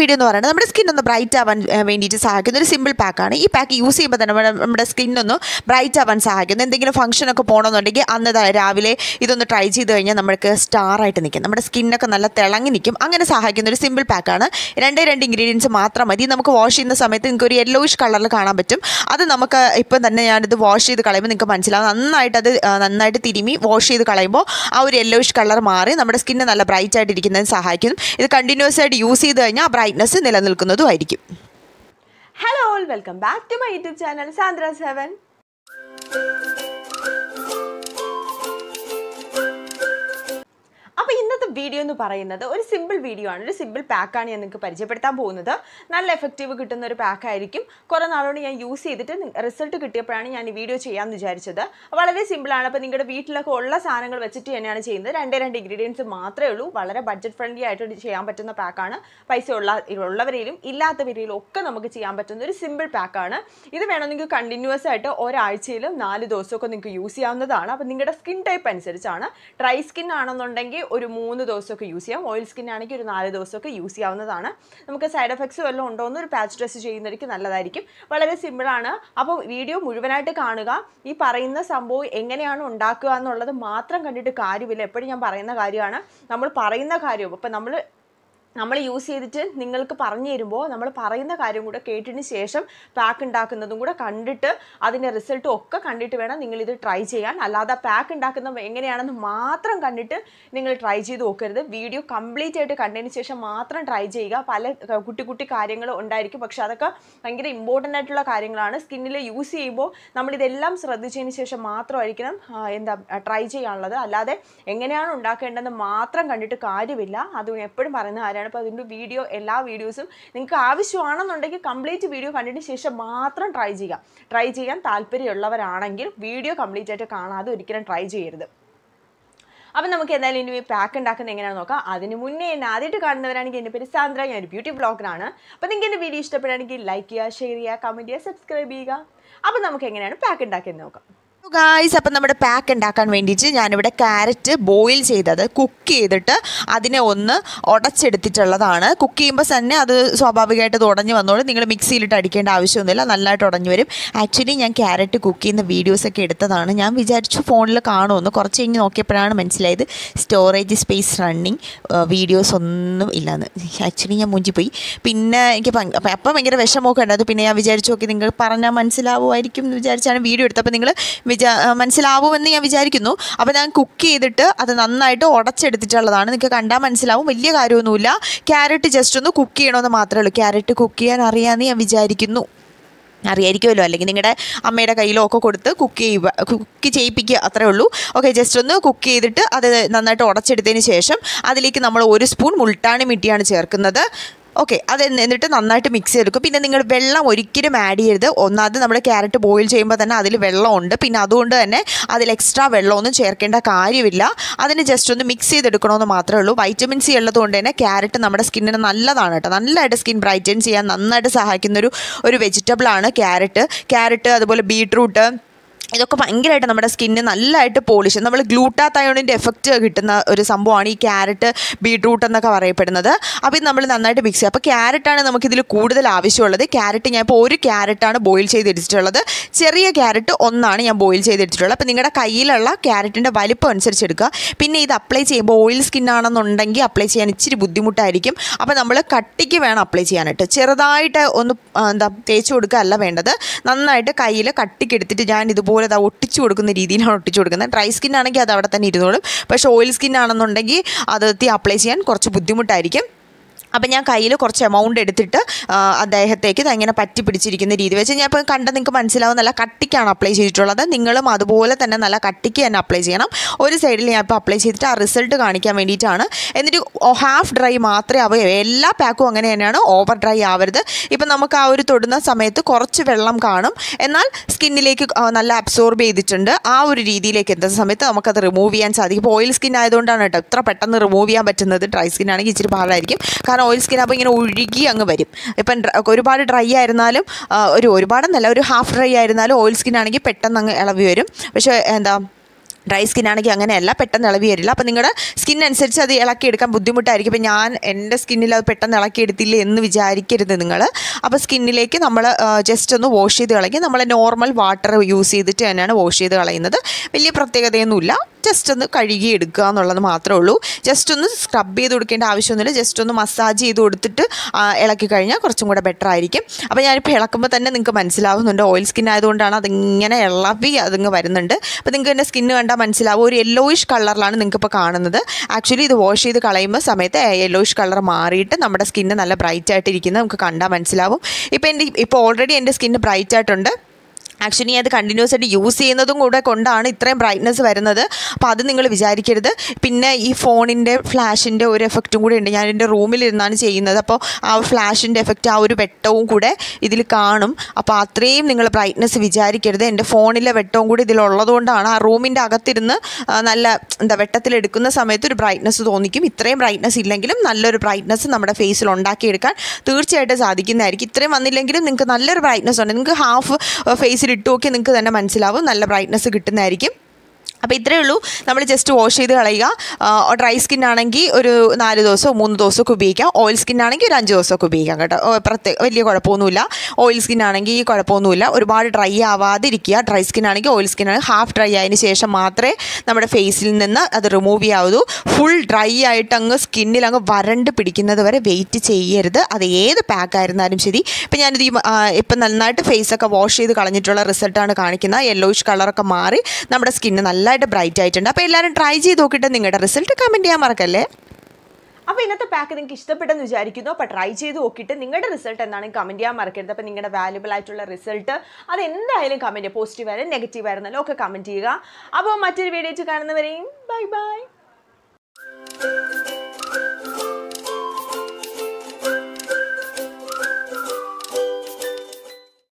video എന്ന് പറയുന്നത് നമ്മുടെ സ്കിൻ ഒന്ന് ബ്രൈറ്റ് ആവാൻ വേണ്ടിയിട്ട് സഹായിക്കുന്ന ഒരു സിമ്പിൾ പാക്കാണ് ഈ പാക്ക് യൂസ് ചെയ്യുമ്പോൾ തന്നെ നമ്മുടെ സ്കിന്നൊന്ന് ബ്രൈറ്റ് ആവാൻ സഹായിക്കുന്നു എന്തെങ്കിലും ഫംഗ്ഷനൊക്കെ പോകണമെന്നുണ്ടെങ്കിൽ അന്ന് രാവിലെ ഇതൊന്ന് ട്രൈ ചെയ്ത് കഴിഞ്ഞാൽ നമുക്ക് സ്റ്റാർ ആയിട്ട് നിൽക്കും നമ്മുടെ സ്കിന്നൊക്കെ നല്ല തിളങ്ങി നിൽക്കും അങ്ങനെ സഹായിക്കുന്ന ഒരു സിമ്പിൾ പാക്കാണ് രണ്ടേ രണ്ട് ഇൻഗ്രീഡിയൻസ് മാത്രം മതി നമുക്ക് വാഷ് ചെയ്യുന്ന സമയത്ത് നിങ്ങൾക്ക് ഒരു യെല്ലോയിഷ് കളറിൽ കാണാൻ പറ്റും അത് നമുക്ക് ഇപ്പം തന്നെ ഞാനിത് വാഷ് ചെയ്ത് കളയുമ്പോൾ നിങ്ങൾക്ക് മനസ്സിലാവും നന്നായിട്ട് അത് നന്നായിട്ട് തിരുമി വാഷ് ചെയ്ത് കളയുമ്പോൾ ആ ഒരു യെല്ലോയിഷ് കളർ മാറി നമ്മുടെ സ്കിന്ന് നല്ല ബ്രൈറ്റ് ആയിട്ട് ഇരിക്കുന്നതിന് സഹായിക്കും ഇത് കണ്ടിന്യൂസ് ആയിട്ട് യൂസ് ചെയ്ത് കഴിഞ്ഞാൽ ആ ബ്രൈറ്റ്നസ് നിലനിൽക്കുന്നതുമായിരിക്കും hello all welcome back to my YouTube channel Sandra seven video എന്ന് പറയുന്നത് ഒരു സിമ്പിൾ വീഡിയോ ആണ് ഒരു സിമ്പിൾ പാക്കാണ് ഞാൻ നിങ്ങൾക്ക് പരിചയപ്പെടുത്താൻ പോകുന്നത് നല്ല എഫക്റ്റീവ് കിട്ടുന്ന ഒരു പാക്കായിരിക്കും കുറേ നാളോട് ഞാൻ യൂസ് ചെയ്തിട്ട് റിസൾട്ട് കിട്ടിയപ്പോഴാണ് ഞാൻ ഈ വീഡിയോ ചെയ്യാമെന്ന് വിചാരിച്ചത് വളരെ സിമ്പിളാണ് അപ്പോൾ നിങ്ങളുടെ വീട്ടിലൊക്കെ ഉള്ള സാധനങ്ങൾ വെച്ചിട്ട് തന്നെയാണ് ചെയ്യുന്നത് രണ്ടേ രണ്ട് ഇൻഗ്രീഡിയൻസ് മാത്രമേ ഉള്ളൂ വളരെ ബഡ്ജറ്റ് ഫ്രണ്ട്ലി ആയിട്ട് ചെയ്യാൻ പറ്റുന്ന പാക്കാണ് പൈസ ഉള്ള ഉള്ളവരെയും ഇല്ലാത്തവരെയും ഒക്കെ നമുക്ക് ചെയ്യാൻ പറ്റുന്ന ഒരു സിമ്പിൾ പാക്കാണ് ഇത് വേണമെങ്കിൽ കണ്ടിന്യൂസ് ആയിട്ട് ഒരാഴ്ചയിലും നാല് ദിവസമൊക്കെ നിങ്ങൾക്ക് യൂസ് ചെയ്യാവുന്നതാണ് അപ്പോൾ നിങ്ങളുടെ സ്കിൻ ടൈപ്പ് അനുസരിച്ചാണ് ഡ്രൈ സ്കിൻ ആണെന്നുണ്ടെങ്കിൽ ഒരു മൂന്ന് ദിവസമൊക്കെ യൂസ് ചെയ്യാം ഓയിൽ സ്കിൻ ആണെങ്കിൽ ഒരു നാല് ദിവസമൊക്കെ യൂസ് ചെയ്യാവുന്നതാണ് നമുക്ക് സൈഡ് എഫക്ട്സ് വല്ലതും ഉണ്ടോ എന്നൊരു പാച്ച് ടെസ്റ്റ് ചെയ്യുന്നവർക്ക് നല്ലതായിരിക്കും വളരെ സിമ്പിളാണ് അപ്പോൾ വീഡിയോ മുഴുവനായിട്ട് കാണുക ഈ പറയുന്ന സംഭവം എങ്ങനെയാണ് ഉണ്ടാക്കുക എന്നുള്ളത് മാത്രം കണ്ടിട്ട് കാര്യമില്ല എപ്പോഴും ഞാൻ പറയുന്ന കാര്യമാണ് നമ്മൾ പറയുന്ന കാര്യവും ഇപ്പം നമ്മൾ നമ്മൾ യൂസ് ചെയ്തിട്ട് നിങ്ങൾക്ക് പറഞ്ഞു തരുമ്പോൾ നമ്മൾ പറയുന്ന കാര്യം കൂടെ കേട്ടതിന് ശേഷം പാക്ക് ഉണ്ടാക്കുന്നതും കൂടെ കണ്ടിട്ട് അതിൻ്റെ റിസൾട്ടും ഒക്കെ കണ്ടിട്ട് വേണം നിങ്ങളിത് ട്രൈ ചെയ്യാൻ അല്ലാതെ പാക്ക് ഉണ്ടാക്കുന്ന എങ്ങനെയാണെന്ന് മാത്രം കണ്ടിട്ട് നിങ്ങൾ ട്രൈ ചെയ്ത് നോക്കരുത് വീഡിയോ കംപ്ലീറ്റ് ആയിട്ട് കണ്ടതിന് ശേഷം മാത്രം ട്രൈ ചെയ്യുക പല കുട്ടി കുട്ടി കാര്യങ്ങൾ ഉണ്ടായിരിക്കും പക്ഷെ അതൊക്കെ ഭയങ്കര ഇമ്പോർട്ടൻ്റ് ആയിട്ടുള്ള കാര്യങ്ങളാണ് സ്കിന്നിൽ യൂസ് ചെയ്യുമ്പോൾ നമ്മളിതെല്ലാം ശ്രദ്ധിച്ചതിന് ശേഷം മാത്രമായിരിക്കണം എന്താ ട്രൈ ചെയ്യാനുള്ളത് അല്ലാതെ എങ്ങനെയാണ് ഉണ്ടാക്കേണ്ടതെന്ന് മാത്രം കണ്ടിട്ട് കാര്യമില്ല അത് എപ്പോഴും പറയുന്ന കാര്യമാണ് അപ്പോൾ അതിൻ്റെ വീഡിയോ എല്ലാ വീഡിയോസും നിങ്ങൾക്ക് ആവശ്യമാണെന്നുണ്ടെങ്കിൽ കംപ്ലീറ്റ് വീഡിയോ കണ്ടതിന് ശേഷം മാത്രം ട്രൈ ചെയ്യാം ട്രൈ ചെയ്യാൻ താല്പര്യമുള്ളവരാണെങ്കിൽ വീഡിയോ കംപ്ലീറ്റ് ആയിട്ട് കാണാതെ ഒരിക്കലും ട്രൈ ചെയ്യരുത് അപ്പം നമുക്ക് എന്തായാലും ഇനി പാക്ക് ഉണ്ടാക്കുന്നത് എങ്ങനെയാണെന്ന് നോക്കാം അതിന് മുന്നേ എന്നെ ആദ്യമായിട്ട് കാണുന്നവരാണെങ്കിൽ എൻ്റെ പേര് സാന്ദ്ര ഒരു ബ്യൂട്ടി ബ്ലോഗറാണ് അപ്പോൾ നിങ്ങൾക്ക് എൻ്റെ വീഡിയോ ഇഷ്ടപ്പെടുകയാണെങ്കിൽ ലൈക്ക് ചെയ്യുക ഷെയർ ചെയ്യുക കമൻറ്റ് ചെയ്യുക സബ്സ്ക്രൈബ് ചെയ്യുക അപ്പം നമുക്ക് എങ്ങനെയാണ് പാക്ക് ഉണ്ടാക്കിയെന്ന് നോക്കാം ഗായ്സ് അപ്പം നമ്മുടെ പാക്ക് ഉണ്ടാക്കാൻ വേണ്ടിയിട്ട് ഞാനിവിടെ ക്യാരറ്റ് ബോയിൽ ചെയ്തത് കുക്ക് ചെയ്തിട്ട് അതിനെ ഒന്ന് ഉടച്ചെടുത്തിട്ടുള്ളതാണ് കുക്ക് ചെയ്യുമ്പോൾ തന്നെ അത് സ്വാഭാവികമായിട്ട് അത് ഉടഞ്ഞു വന്നോളും നിങ്ങൾ മിക്സിയിലിട്ട് അടിക്കേണ്ട ആവശ്യമൊന്നുമില്ല നല്ലതായിട്ട് ഉടഞ്ഞു വരും ആക്ച്വലി ഞാൻ ക്യാരറ്റ് കുക്ക് ചെയ്യുന്ന വീഡിയോസൊക്കെ എടുത്തതാണ് ഞാൻ വിചാരിച്ചു ഫോണിൽ കാണുമെന്ന് കുറച്ച് കഴിഞ്ഞ് നോക്കിയപ്പോഴാണ് മനസ്സിലായത് സ്റ്റോറേജ് സ്പേസ് റണ്ണിങ് വീഡിയോസ് ഒന്നും ഇല്ലാന്ന് ആക്ച്വലി ഞാൻ മുഞ്ചിപ്പോയി പിന്നെ എനിക്ക് അപ്പം ഭയങ്കര വിഷമമൊക്കെ ഉണ്ടായത് പിന്നെ ഞാൻ വിചാരിച്ചു നോക്കി നിങ്ങൾ പറഞ്ഞാൽ മനസ്സിലാവുമായിരിക്കും എന്ന് വിചാരിച്ചാണ് വീഡിയോ എടുത്തത് നിങ്ങൾ വിചാ മനസ്സിലാവുമെന്ന് ഞാൻ വിചാരിക്കുന്നു അപ്പോൾ ഞാൻ കുക്ക് ചെയ്തിട്ട് അത് നന്നായിട്ട് ഉടച്ചെടുത്തിട്ടുള്ളതാണ് നിങ്ങൾക്ക് കണ്ടാൽ മനസ്സിലാവും വലിയ കാര്യമൊന്നുമില്ല ക്യാരറ്റ് ജസ്റ്റ് ഒന്ന് കുക്ക് ചെയ്യണമെന്ന് മാത്രമേ ഉള്ളൂ ക്യാരറ്റ് കുക്ക് ചെയ്യാൻ അറിയാമെന്ന് ഞാൻ വിചാരിക്കുന്നു അറിയായിരിക്കുമല്ലോ അല്ലെങ്കിൽ നിങ്ങളുടെ അമ്മയുടെ കയ്യിലോ ഒക്കെ കൊടുത്ത് കുക്ക് ചെയ്യുക കുക്ക് ചെയ്യിപ്പിക്കുക അത്രേ ഉള്ളൂ ഓക്കെ ജസ്റ്റ് ഒന്ന് കുക്ക് ചെയ്തിട്ട് അത് നന്നായിട്ട് ഉടച്ചെടുത്തതിന് ശേഷം അതിലേക്ക് നമ്മൾ ഒരു സ്പൂൺ മുൾട്ടാണി മിട്ടിയാണ് ചേർക്കുന്നത് ഓക്കെ അത് എന്നിട്ട് നന്നായിട്ട് മിക്സ് ചെയ്തെടുക്കും പിന്നെ നിങ്ങൾ വെള്ളം ഒരിക്കലും ആഡ് ചെയ്യരുത് ഒന്നാമത് നമ്മൾ ക്യാരറ്റ് ബോയിൽ ചെയ്യുമ്പോൾ തന്നെ അതിൽ വെള്ളമുണ്ട് പിന്നെ അതുകൊണ്ട് തന്നെ അതിൽ എക്സ്ട്രാ വെള്ളമൊന്നും ചേർക്കേണ്ട കാര്യമില്ല അതിന് ജസ്റ്റ് ഒന്ന് മിക്സ് ചെയ്തെടുക്കണമെന്ന് മാത്രമേ ഉള്ളൂ വൈറ്റമിൻ സി ഉള്ളതുകൊണ്ട് തന്നെ ക്യാരറ്റ് നമ്മുടെ സ്കിന്നിന് നല്ലതാണ് കേട്ടോ നല്ലതായിട്ട് സ്കിൻ ബ്രൈറ്റൻ ചെയ്യാൻ നന്നായിട്ട് സഹായിക്കുന്നൊരു ഒരു വെജിറ്റബിളാണ് ക്യാരറ്റ് ക്യാരറ്റ് അതുപോലെ ബീട്രൂട്ട് ഇതൊക്കെ ഭയങ്കരമായിട്ട് നമ്മുടെ സ്കിന്നിന് നല്ലതായിട്ട് പോളിഷ് നമ്മൾ ഗ്ലൂട്ടാതയോണിൻ്റെ എഫക്റ്റ് കിട്ടുന്ന ഒരു സംഭവമാണ് ഈ ക്യാരറ്റ് ബീട്രൂട്ട് എന്നൊക്കെ പറയപ്പെടുന്നത് അപ്പോൾ ഇത് നമ്മൾ നന്നായിട്ട് മിക്സ് ചെയ്യുക അപ്പോൾ ക്യാരറ്റാണ് നമുക്കിതിൽ കൂടുതൽ ആവശ്യമുള്ളത് ക്യാരറ്റ് ഞാൻ ഇപ്പോൾ ഒരു ക്യാരറ്റാണ് ബോയിൽ ചെയ്തെടുത്തിട്ടുള്ളത് ചെറിയ ക്യാരറ്റ് ഒന്നാണ് ഞാൻ ബോയിൽ ചെയ്തെടുത്തിട്ടുള്ളത് അപ്പോൾ നിങ്ങളുടെ കയ്യിലുള്ള ക്യാരറ്റിൻ്റെ വലിപ്പം അനുസരിച്ച് എടുക്കുക പിന്നെ ഇത് അപ്ലൈ ചെയ്യുമ്പോൾ ഓയിൽ സ്കിന്നാണെന്നുണ്ടെങ്കിൽ അപ്ലൈ ചെയ്യാൻ ഇച്ചിരി ബുദ്ധിമുട്ടായിരിക്കും അപ്പോൾ നമ്മൾ കട്ടിക്ക് വേണം അപ്ലൈ ചെയ്യാനായിട്ട് ചെറുതായിട്ട് ഒന്ന് എന്താ തേച്ച് കൊടുക്കുക അല്ല വേണ്ടത് നന്നായിട്ട് കയ്യിൽ കട്ടിക്കെടുത്തിട്ട് ഞാൻ ഇതുപോലെ അതുപോലെ അത് ഒട്ടിച്ചു കൊടുക്കുന്ന രീതിയിലാണ് ഒട്ടിച്ചു കൊടുക്കുന്നത് ഡ്രൈ സ്കിൻ ആണെങ്കിൽ അത് അവിടെ തന്നെ ഇരുന്നോളും പക്ഷേ ഓയിൽ സ്കിൻ ആണെന്നുണ്ടെങ്കിൽ അത് അപ്ലൈ ചെയ്യാൻ കുറച്ച് ബുദ്ധിമുട്ടായിരിക്കും അപ്പം ഞാൻ കയ്യിൽ കുറച്ച് എമൗണ്ട് എടുത്തിട്ട് അദ്ദേഹത്തേക്ക് ഇതെങ്ങനെ പറ്റി പിടിച്ചിരിക്കുന്ന രീതി വെച്ച് ഞാൻ ഇപ്പം കണ്ട നിങ്ങൾക്ക് മനസ്സിലാവും നല്ല കട്ടിക്കാണ് അപ്ലൈ ചെയ്തിട്ടുള്ളത് നിങ്ങളും അതുപോലെ തന്നെ നല്ല കട്ടിക്ക് തന്നെ അപ്ലൈ ചെയ്യണം ഒരു സൈഡിൽ ഞാൻ ഇപ്പോൾ അപ്ലൈ ചെയ്തിട്ട് ആ റിസൾട്ട് കാണിക്കാൻ വേണ്ടിയിട്ടാണ് എന്നിട്ട് ഹാഫ് ഡ്രൈ മാത്രമേ ആവുക എല്ലാ പാക്കും അങ്ങനെ തന്നെയാണ് ഓവർ ഡ്രൈ ആവരുത് ഇപ്പം നമുക്ക് ആ ഒരു തൊടുന്ന സമയത്ത് കുറച്ച് വെള്ളം കാണും എന്നാൽ സ്കിന്നിലേക്ക് നല്ല അബ്സോർബ് ചെയ്തിട്ടുണ്ട് ആ ഒരു രീതിയിലേക്ക് എത്തുന്ന സമയത്ത് നമുക്കത് റിമൂവ് ചെയ്യാൻ സാധിക്കും ഇപ്പോൾ ഓയിൽ സ്കിൻ ആയതുകൊണ്ടാണ് കേട്ടോ ഇത്ര പെട്ടെന്ന് റിമൂവ് ചെയ്യാൻ പറ്റുന്നത് ഡ്രൈ സ്കിൻ ആണെങ്കിൽ ഇച്ചിരി പാടായിരിക്കും കാരണം ഓയിൽ സ്കിൻ അപ്പോൾ ഇങ്ങനെ ഒഴുകി അങ്ങ് വരും ഇപ്പം ഒരുപാട് ഡ്രൈ ആയിരുന്നാലും ഒരു ഒരുപാടെന്നല്ല ഒരു ഹാഫ് ഡ്രൈ ആയിരുന്നാലും ഓയിൽ സ്കിൻ ആണെങ്കിൽ പെട്ടെന്ന് അങ്ങ് ഇളവി വരും പക്ഷേ എന്താ ഡ്രൈ സ്കിൻ ആണെങ്കിൽ അങ്ങനെയല്ല പെട്ടെന്ന് ഇളവി വരില്ല അപ്പോൾ നിങ്ങളുടെ സ്കിൻ അനുസരിച്ച് അത് ഇളക്കിയെടുക്കാൻ ബുദ്ധിമുട്ടായിരിക്കും ഇപ്പം ഞാൻ എൻ്റെ സ്കിന്നിൽ അത് പെട്ടെന്ന് ഇളക്കിയെടുത്തില്ല എന്ന് വിചാരിക്കരുത് നിങ്ങൾ അപ്പോൾ സ്കിന്നിലേക്ക് നമ്മൾ ജസ്റ്റ് ഒന്ന് വാഷ് ചെയ്ത് കളയും നമ്മൾ നോർമൽ വാട്ടർ യൂസ് ചെയ്തിട്ട് തന്നെയാണ് വാഷ് ചെയ്ത് കളയുന്നത് വലിയ പ്രത്യേകതയൊന്നുമില്ല ജസ്റ്റ് ഒന്ന് കഴുകി എടുക്കുക എന്നുള്ളത് മാത്രമേ ഉള്ളൂ ജസ്റ്റ് ഒന്ന് സ്ക്രബ് ചെയ്ത് കൊടുക്കേണ്ട ആവശ്യമൊന്നുമില്ല ജസ്റ്റ് ഒന്ന് മസാജ് ചെയ്ത് കൊടുത്തിട്ട് ഇളക്കി കഴിഞ്ഞാൽ കുറച്ചും കൂടെ ബെറ്റർ ആയിരിക്കും അപ്പോൾ ഞാനിപ്പോൾ ഇളക്കുമ്പോൾ തന്നെ നിങ്ങൾക്ക് മനസ്സിലാവുന്നുണ്ട് ഓയിൽ സ്കിൻ ആയതുകൊണ്ടാണ് അതിങ്ങനെ ഇളവി അതിങ്ങ് വരുന്നുണ്ട് അപ്പോൾ നിങ്ങൾക്ക് എൻ്റെ സ്കിന്ന് കണ്ട കണ്ടാൽ മനസ്സിലാവും ഒരു യെല്ലോയിഷ് കളറിലാണ് നിങ്ങൾക്ക് ഇപ്പോൾ കാണുന്നത് ആക്ച്വലി ഇത് വാഷ് ചെയ്ത് കളയുമ്പോൾ സമയത്ത് യെല്ലോയിഷ് കളർ മാറിയിട്ട് നമ്മുടെ സ്കിന്ന് നല്ല ബ്രൈറ്റ് ആയിട്ടിരിക്കുന്നത് നമുക്ക് കണ്ടാൽ മനസ്സിലാവും ഇപ്പോൾ എൻ്റെ ഇപ്പോൾ ഓൾറെഡി എൻ്റെ സ്കിന്ന് ബ്രൈറ്റ് ആയിട്ടുണ്ട് ആക്ച്വലി അത് കണ്ടിന്യൂസ് ആയിട്ട് യൂസ് ചെയ്യുന്നതും കൂടെ കൊണ്ടാണ് ഇത്രയും ബ്രൈറ്റ്നസ് വരുന്നത് അപ്പോൾ അത് നിങ്ങൾ വിചാരിക്കരുത് പിന്നെ ഈ ഫോണിൻ്റെ ഫ്ലാഷിൻ്റെ ഒരു എഫക്റ്റും കൂടെ ഉണ്ട് ഞാൻ എൻ്റെ റൂമിലിരുന്നാണ് ചെയ്യുന്നത് അപ്പോൾ ആ ഫ്ലാഷിൻ്റെ എഫക്റ്റ് ആ ഒരു വെട്ടവും കൂടെ ഇതിൽ കാണും അപ്പോൾ അത്രയും നിങ്ങൾ ബ്രൈറ്റ്നസ് വിചാരിക്കരുത് എൻ്റെ ഫോണിലെ വെട്ടവും കൂടി ഇതിലുള്ളതുകൊണ്ടാണ് ആ റൂമിൻ്റെ അകത്തിരുന്ന് നല്ല എന്താ വെട്ടത്തിലെടുക്കുന്ന സമയത്ത് ഒരു ബ്രൈറ്റ്നസ് തോന്നിക്കും ഇത്രയും ബ്രൈറ്റ്നസ് ഇല്ലെങ്കിലും നല്ലൊരു ബ്രൈറ്റ്നസ് നമ്മുടെ ഫേസിൽ ഉണ്ടാക്കിയെടുക്കാൻ തീർച്ചയായിട്ടും സാധിക്കുന്നതായിരിക്കും ഇത്രയും വന്നില്ലെങ്കിലും നിങ്ങൾക്ക് നല്ലൊരു ബ്രൈറ്റ്നസ് ഉണ്ട് നിങ്ങൾക്ക് ഹാഫ് ഫേസിൽ നോക്കി നിങ്ങൾക്ക് തന്നെ മനസ്സിലാവും നല്ല ബ്രൈറ്റ്നസ് കിട്ടുന്നതായിരിക്കും അപ്പോൾ ഇത്രയേ ഉള്ളൂ നമ്മൾ ജസ്റ്റ് വാഷ് ചെയ്ത് കളയുക ഡ്രൈ സ്കിൻ ആണെങ്കിൽ ഒരു നാല് ദിവസമോ മൂന്ന് ദിവസമൊക്കെ ഉപയോഗിക്കാം ഓയിൽ സ്കിൻ ആണെങ്കിൽ ഒരു അഞ്ച് ദിവസമൊക്കെ ഉപയോഗിക്കാം കേട്ടോ പ്രത്യേക വലിയ കുഴപ്പമൊന്നുമില്ല ഓയിൽ സ്കിൻ ആണെങ്കിൽ കുഴപ്പമൊന്നുമില്ല ഒരുപാട് ഡ്രൈ ആവാതിരിക്കുക ഡ്രൈ സ്കിൻ ആണെങ്കിൽ ഓയിൽ സ്കിൻ ആണെങ്കിൽ ഹാഫ് ഡ്രൈ ആയതിനു ശേഷം മാത്രമേ നമ്മുടെ ഫേസിൽ നിന്ന് അത് റിമൂവ് ചെയ്യാവൂ ഫുൾ ഡ്രൈ ആയിട്ട് അങ്ങ് സ്കിന്നിൽ അങ്ങ് വരണ്ട് പിടിക്കുന്നത് വരെ വെയിറ്റ് ചെയ്യരുത് അത് ഏത് പാക്ക് ആയിരുന്നാലും ശരി ഇപ്പം ഞാനിത് ഈ ഇപ്പം നന്നായിട്ട് ഫേസൊക്കെ വാഷ് ചെയ്ത് കളഞ്ഞിട്ടുള്ള റിസൾട്ടാണ് കാണിക്കുന്നത് യെല്ലോയിഷ് കളറൊക്കെ മാറി നമ്മുടെ സ്കിന്ന് നല്ല നല്ലതായിട്ട് ബ്രൈറ്റ് ആയിട്ടുണ്ട് അപ്പോൾ എല്ലാവരും ട്രൈ ചെയ്ത് നോക്കിയിട്ട് നിങ്ങളുടെ റിസൾട്ട് കമൻറ്റ് ചെയ്യാൻ മറക്കല്ലേ അപ്പോൾ ഇന്നത്തെ പാക്ക് നിങ്ങൾക്ക് ഇഷ്ടപ്പെട്ടെന്ന് വിചാരിക്കുന്നു അപ്പോൾ ട്രൈ ചെയ്ത് നോക്കിയിട്ട് നിങ്ങളുടെ റിസൾട്ട് എന്താണെന്ന് കമൻറ്റ് ചെയ്യാൻ മറക്കരുത് അപ്പോൾ നിങ്ങളുടെ വാല്യുബിൾ ആയിട്ടുള്ള റിസൾട്ട് അത് എന്തായാലും കമൻറ്റ് ചെയ്യുക പോസിറ്റീവ് ആയാലും നെഗറ്റീവ് ആയിരുന്നാലും ഒക്കെ കമൻറ്റ് ചെയ്യുക അപ്പോൾ മറ്റൊരു വീഡിയോ കാണുന്നവരെയും ബൈ ബൈ